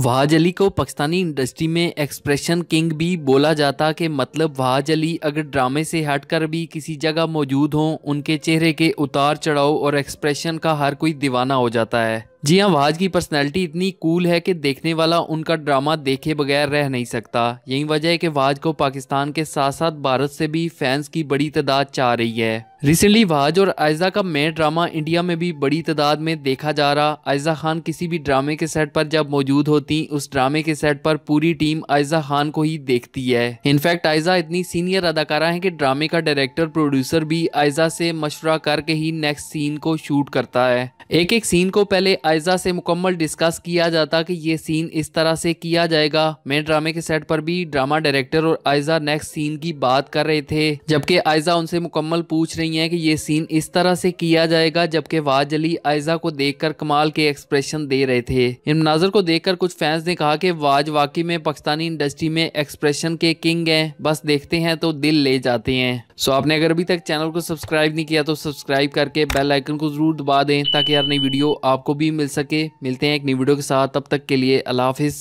वहाज अली को पाकिस्तानी इंडस्ट्री में expression king भी बोला जाता कि मतलब वहाज अली अगर ड्रामे से हटकर भी किसी जगह मौजूद हों उनके चेहरे के उतार चढ़ाव और एक्सप्रेशन का हर कोई दीवाना हो जाता है जी हाँ वहाज की पर्सनैलिटी इतनी कूल है कि देखने वाला उनका ड्रामा देखे बगैर रह नहीं सकता यही वजह है कि वहाज को पाकिस्तान के साथ साथ भारत से भी फैंस की बड़ी तादाद चाह रही है रिसेंटली वहाज और आयजा का मेन ड्रामा इंडिया में भी बड़ी तादाद में देखा जा रहा आयजा खान किसी भी ड्रामे के सेट पर जब मौजूद होती उस ड्रामे के सेट पर पूरी टीम आयजा खान को ही देखती है इनफैक्ट आयजा इतनी सीनियर अदाकारा है कि ड्रामे का डायरेक्टर प्रोड्यूसर भी आयजा से मशवरा करके ही नेक्स्ट सीन को शूट करता है एक एक सीन को पहले आयजा से मुकम्मल डिस्कस किया जाता कि ये सीन इस तरह से किया जाएगा मेन ड्रामे के सेट पर भी ड्रामा डायरेक्टर और आयजा नेक्स्ट सीन की बात कर रहे थे जबकि आयजा उनसे मुकम्मल पूछ रही हैं कि ये सीन इस तरह से किया जाएगा जबकि वाज अली आयजा को कर कमाल के एक्सप्रेशन दे रहे थे इन मनाजर को कर कुछ फैंस ने कहा कि वाज वाकई में पाकिस्तानी इंडस्ट्री में एक्सप्रेशन के किंग है बस देखते हैं तो दिल ले जाते हैं सो आपने अगर अभी तक चैनल को सब्सक्राइब नहीं किया तो सब्सक्राइब करके बेल आइकन को जरूर दबा दें ताकि यार नई वीडियो आपको भी मिल सके मिलते हैं एक नई वीडियो के साथ तब तक के लिए अल्लाह हाफिज़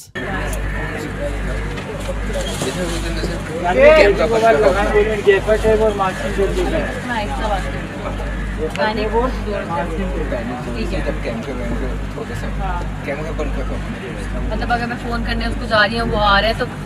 मतलब अगर मैं फ़ोन करने उसको जा रही हूँ वो आ रहा है तो